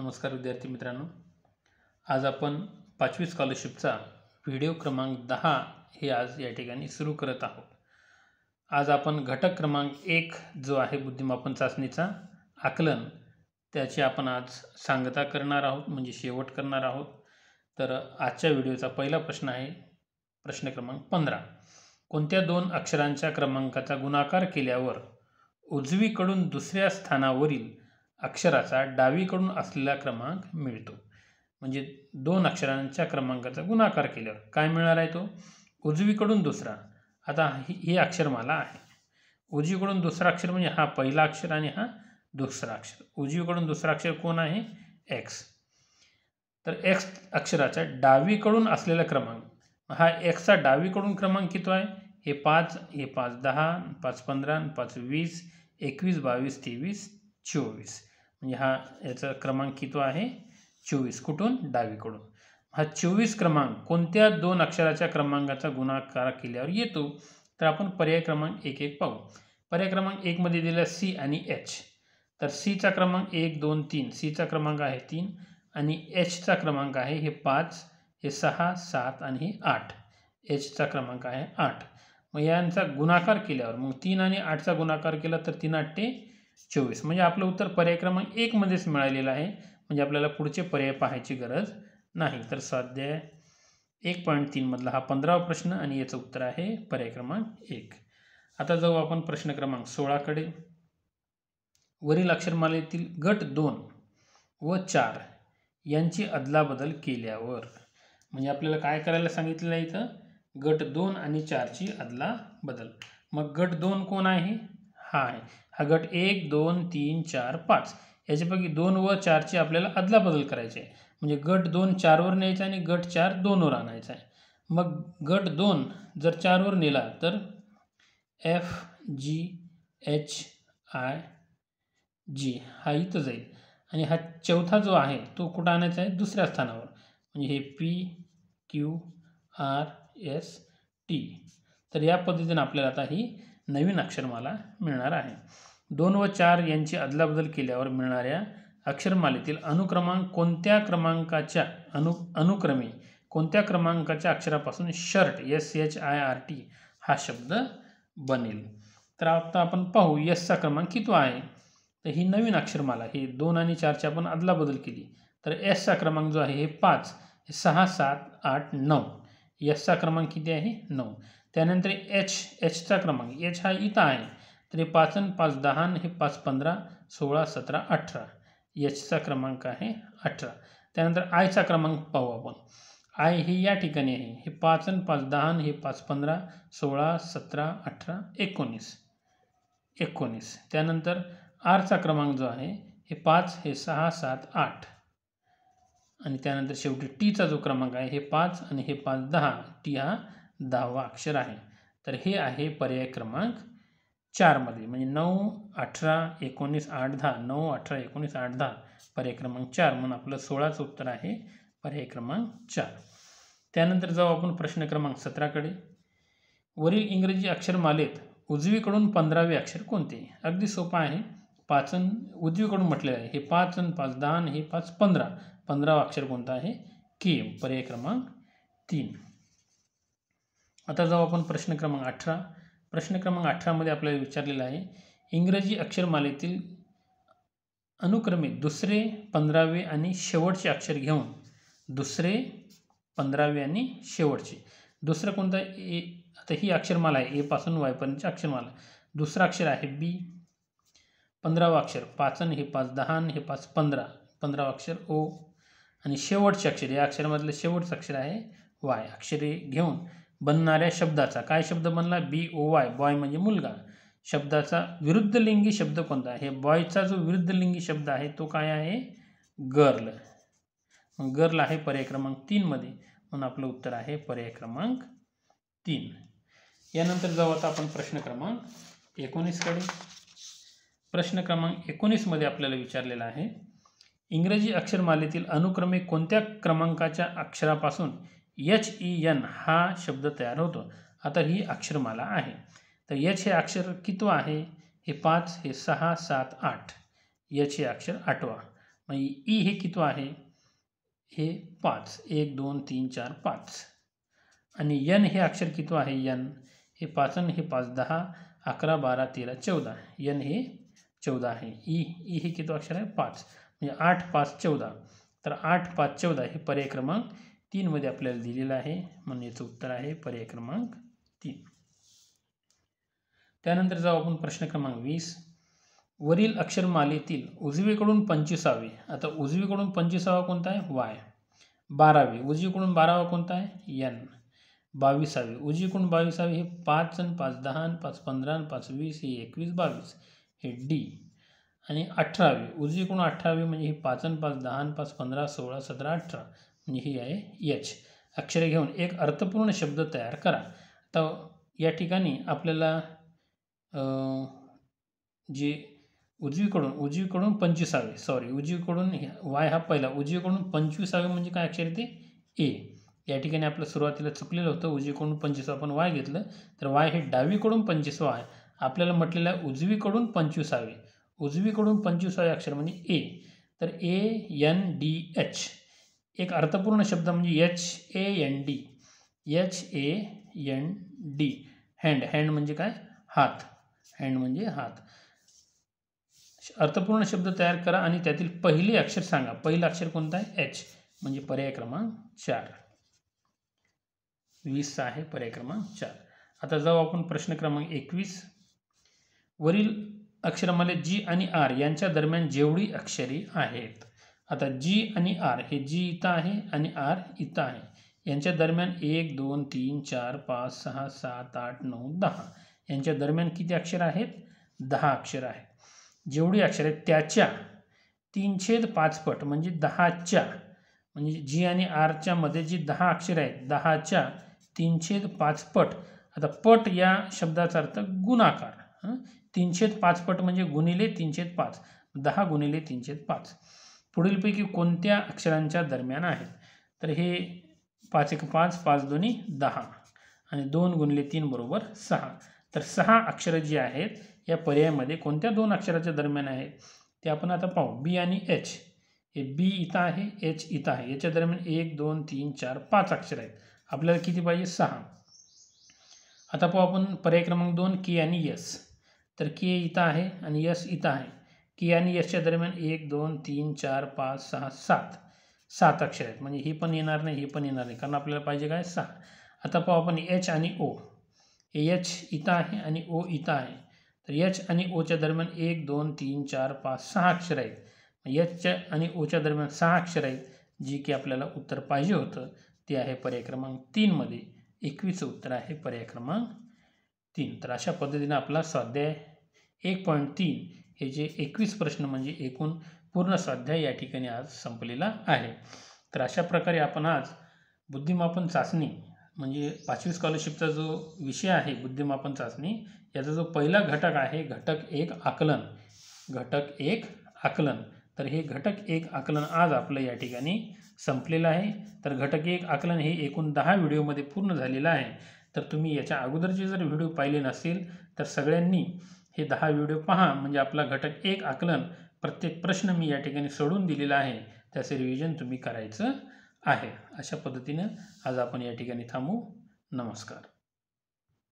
नमस्कार विद्यार्थी मित्रांनो आज आपण पाचवी स्कॉलरशिपचा व्हिडिओ क्रमांक दहा हे आज या ठिकाणी सुरू करत आहोत आज आपण घटक क्रमांक एक जो आहे बुद्धिमापन चाचणीचा आकलन त्याची आपण आज सांगता करणार आहोत म्हणजे शेवट करणार आहोत तर आजच्या व्हिडिओचा पहिला प्रश्न आहे प्रश्न क्रमांक पंधरा कोणत्या दोन अक्षरांच्या क्रमांकाचा गुणाकार केल्यावर उजवीकडून दुसऱ्या स्थानावरील अक्षराचा डावीकडून असलेला क्रमांक मिळतो म्हणजे दोन अक्षरांच्या क्रमांकाचा गुणाकार केल्यावर काय मिळणार आहे तो उजवीकडून दुसरा आता ही ही अक्षरमाला आहे उजवीकडून दुसरा अक्षर म्हणजे हा पहिला अक्षर आणि हा दुसरा अक्षर उजवीकडून दुसरा अक्षर कोण आहे एक्स तर एक्स अक्षराचा डावीकडून असलेला क्रमांक हा एक्सचा डावीकडून क्रमांक किती आहे हे पाच हे पाच दहा पाच पंधरा पाच वीस एकवीस बावीस तेवीस चोवीस म्हणजे हा याचा क्रमांक किती आहे चोवीस कुठून डावीकडून हा चोवीस क्रमांक कोणत्या दोन अक्षराच्या क्रमांकाचा गुणाकार केल्यावर येतो तर आपण पर्याय क्रमांक एक एक पाहू पर्याय क्रमांक एकमध्ये दिला सी आणि एच तर सीचा क्रमांक एक दोन तीन सीचा क्रमांक आहे तीन आणि एचचा क्रमांक आहे हे पाच हे सहा सात आणि हे आठ एचचा क्रमांक आहे आठ मग यांचा गुणाकार केल्यावर मग तीन आणि आठचा गुणाकार केला तर तीन आठ ते चोवीस म्हणजे आपलं उत्तर पर्याय क्रमांक मध्येच मिळालेलं आहे म्हणजे आपल्याला पुढचे पर्याय पाहायची गरज नाही तर सध्या एक पॉईंट मधला हा पंधरावा प्रश्न आणि याचं उत्तर आहे पर्याय क्रमांक एक आता जाऊ आपण प्रश्न क्रमांक सोळाकडे वरील अक्षरमालेतील गट दोन व चार यांची अदलाबदल केल्यावर म्हणजे आपल्याला काय करायला सांगितलेलं आहे इथं गट दोन आणि चारची अदला बदल मग गट दोन कोण आहे हा आहे हा गट एक दोन तीन चार पाच याच्यापैकी दोन व चारची आपल्याला अदलाबदल करायचे आहे म्हणजे गट दोन चारवर न्यायचा आणि गट चार दोनवर आणायचा आहे मग गट दोन जर चारवर नेला तर F G H I G हा इथं जाईल आणि हा चौथा जो आहे तो कुठं आणायचा आहे दुसऱ्या स्थानावर म्हणजे हे P Q R S T तर या पद्धतीने आपल्याला आता ही नवीन अक्षरमाला मिळणार आहे दोन व चार यांची अदलाबदल केल्यावर मिळणाऱ्या अक्षरमालेतील अनुक्रमांक कोणत्या क्रमांकाच्या अनु अनुक्रमे कोणत्या क्रमांकाच्या अक्षरापासून shirt S H I R T हा शब्द बनेल तर आता आपण पाहू यसचा क्रमांक किती आहे तर ही नवीन अक्षरमाला ही दोन आणि चारची आपण अदलाबदल केली तर एसचा क्रमांक जो आहे हे पाच सहा सात आठ नऊ यसचा क्रमांक किती आहे नऊ त्यानंतर एच एचचा क्रमांक एच हा इथं आहे तरी पाचन पाच दहा हे पाच पंधरा सोळा सतरा अठरा एचचा क्रमांक आहे अठरा त्यानंतर आयचा क्रमांक पाहू आपण आय हे या ठिकाणी आहे हे पाचन पाच दहा हे पाच पंधरा सोळा सतरा अठरा एकोणीस एकोणीस त्यानंतर आरचा क्रमांक जो आहे हे पाच हे सहा सात आठ आणि त्यानंतर शेवटी टीचा जो क्रमांक आहे हे पाच आणि हे पाच दहा टी हा दहावा अक्षर आहे तर हे आहे पर्याय क्रमांक चारमध्ये म्हणजे नऊ अठरा एकोणीस आठ दहा नऊ अठरा एकोणीस आठ दहा पर्याय क्रमांक चार म्हणून आपलं सोळाचं उत्तर आहे पर्याय क्रमांक चार त्यानंतर जाऊ आपण प्रश्न क्रमांक सतराकडे वरील इंग्रजी अक्षरमालेत उजवीकडून पंधरावे अक्षर कोणते अगदी सोपं आहे पाचन उजवीकडून म्हटलेलं आहे हे पाच पाच दहा आणि हे पाच पंधरा पंधरावा अक्षर कोणता आहे के पर्याय क्रमांक तीन आता जाऊ आपण प्रश्न क्रमांक अठरा प्रश्न क्रमांक अठरामध्ये आपल्याला विचारलेला आहे इंग्रजी अक्षरमालेतील अनुक्रमे दुसरे पंधरावे आणि शेवटचे अक्षर घेऊन दुसरे पंधरावे आणि शेवटचे दुसरं कोणतं ए आता ही अक्षरमाला आहे एपासून वायपर्यंतची अक्षरमाला दुसरं अक्षर आहे बी पंधरावं अक्षर पाचन हे पाच दहान हे पाच पंधरा पंधरावं अक्षर ओ आणि शेवटचे अक्षर या अक्षरामधलं शेवटचं अक्षर आहे वाय अक्षरे घेऊन बनणाऱ्या शब्दाचा काय शब्द बनला बी ओ वाय बॉय म्हणजे मुलगा शब्दाचा विरुद्ध लिंगी शब्द कोणता आहे बॉयचा जो विरुद्ध लिंगी शब्द आहे तो काय आहे गर्ल गर्ल आहे पर्याय क्रमांक तीनमध्ये म्हणून आपलं उत्तर आहे पर्याय क्रमांक तीन यानंतर जाऊ आता आपण प्रश्न क्रमांक एकोणीसकडे प्रश्न क्रमांक एकोणीसमध्ये आपल्याला विचारलेला आहे इंग्रजी अक्षरमालेतील अनुक्रमे कोणत्या क्रमांकाच्या अक्षरापासून एच ई एन हा शब्द तयार होतो आता ही अक्षरमाला आहे तर यच हे अक्षर कितवं आहे हे पाच हे सहा सात आठ यच हे अक्षर आठवा मग ई e हे कितवं आहे हे पाच एक दोन तीन चार पाच आणि यन हे अक्षर कितवं आहे यन हे पाचन हे पाच दहा अकरा बारा तेरा चौदा यन हे चौदा आहे ई e, ई e हे कितवं अक्षर आहे पाच म्हणजे आठ पाच चौदा तर आठ पाच चौदा हे पर्याय क्रमांक तीनमध्ये आपल्याला दिलेलं आहे म्हणून याचं उत्तर आहे पर्याय क्रमांक तीन त्यानंतर जाऊ आपण प्रश्न क्रमांक वीस वरील अक्षरमालेतील उजवीकडून पंचवीसावे आता उजवीकडून पंचवीसावा कोणता आहे वाय बारावे उजवीकडून बारावा कोणता आहे यन बावीसावे उजवीकडून बावीसावे हे पाच आणि पाच दहा पाच पंधरा पाच वीस हे एकवीस बावीस हे डी आणि अठरावे उजवीकडून अठरावे म्हणजे हे पाच आणि पाच दहा पाच पंधरा सोळा सतरा अठरा आणि ही आहे एच अक्षरे घेऊन एक अर्थपूर्ण शब्द तयार करा तर या ठिकाणी आपल्याला जे उजवीकडून उजवीकडून पंचवीसावे सॉरी उजवीकडून वाय हा पहिला उजवीकडून पंचवीसावे म्हणजे काय अक्षर ते ए या ठिकाणी आपलं सुरुवातीला चुकलेलं होतं उजवीकडून पंचवीसावं आपण वाय घेतलं तर वाय हे डावीकडून पंचवीसावं आहे आपल्याला म्हटलेलं आहे उजवीकडून पंचवीसावे उजवीकडून पंचवीसावे अक्षर म्हणजे ए तर ए एन डी एच एक अर्थपूर्ण शब्द म्हणजे H A N D H A N D hand hand म्हणजे काय हात हँड म्हणजे हात अर्थपूर्ण शब्द तयार करा आणि त्यातील पहिले अक्षर सांगा पहिलं अक्षर कोणतं आहे एच म्हणजे पर्याय क्रमांक चार वीसचा आहे पर्याय क्रमांक चार आता जाऊ आपण प्रश्न क्रमांक एकवीस वरील अक्षरामध्ये जी आणि आर यांच्या दरम्यान जेवढी अक्षरे आहेत आता जी आणि आर हे जी इथं आहे आणि आर इथं आहे यांच्या दरम्यान एक दोन तीन चार पाच सहा सात आठ नऊ दहा यांच्या दरम्यान किती अक्षर आहेत दहा अक्षर आहेत जेवढी अक्षर आहेत त्याच्या तीनशे पाचपट म्हणजे दहाच्या म्हणजे जी आणि आरच्या मध्ये जी दहा अक्षर आहेत दहाच्या तीनशे पाचपट आता पट या शब्दाचा अर्थ गुणाकार तीनशे पाचपट म्हणजे गुणिले तीनशे पाच दहा गुणिले तीनशे पाच पुढीलपैकी कोणत्या अक्षरांच्या दरम्यान आहेत तर हे पाच एक पाच पाच दोन्ही दहा आणि दोन गुणले तीन बरोबर सहा तर सहा अक्षरं जी आहेत या पर्यायामध्ये कोणत्या दोन अक्षराच्या दरम्यान आहेत ते आपण आता पाहू बी आणि एच हे बी इथं आहे एच इथं आहे याच्या दरम्यान एक दोन तीन चार पाच अक्षर आहेत आपल्याला किती पाहिजे सहा आता पाहू आपण पर्याय क्रमांक दोन के आणि यस तर के इथं आहे आणि यस इथं आहे की आणि यशच्या दरम्यान एक दोन तीन चार पाच सहा सात सात अक्षर आहेत म्हणजे ही पण येणार नाही ही पण येणार नाही कारण आपल्याला पाहिजे काय सहा आता पाहू आपण एच आणि ओ एच इथं आहे आणि ओ इथं आहे तर एच आणि ओच्या दरम्यान एक दोन तीन चार पाच सहा अक्षर आहेत एचच्या आणि ओच्या दरम्यान सहा अक्षर आहेत जी की आपल्याला उत्तर पाहिजे होतं ते आहे पर्याय क्रमांक तीनमध्ये एकवीस उत्तर आहे पर्याय क्रमांक तीन तर अशा पद्धतीने आपला स्वाध्याय एक पॉईंट तीन हे जे एकवीस प्रश्न म्हणजे एकूण पूर्ण स्वाध्याय या ठिकाणी आज संपलेला आहे तर अशा प्रकारे आपण आज बुद्धिमापन चाचणी म्हणजे पाचवी स्कॉलरशिपचा जो विषय आहे बुद्धिमापन चाचणी याचा जो पहिला घटक आहे घटक एक आकलन घटक एक आकलन तर हे घटक एक आकलन आज आपलं या ठिकाणी संपलेलं आहे तर घटक एक आकलन हे एकूण दहा व्हिडिओमध्ये पूर्ण झालेलं आहे तर तुम्ही याच्या अगोदरचे जर व्हिडिओ पाहिले नसतील तर सगळ्यांनी हे दहा व्हिडिओ पहा म्हणजे आपला घटक एक आकलन प्रत्येक प्रश्न मी या ठिकाणी सोडून दिलेला आहे त्याचे रिव्हिजन तुम्ही करायचं आहे अशा पद्धतीनं आज आपण या ठिकाणी थांबू नमस्कार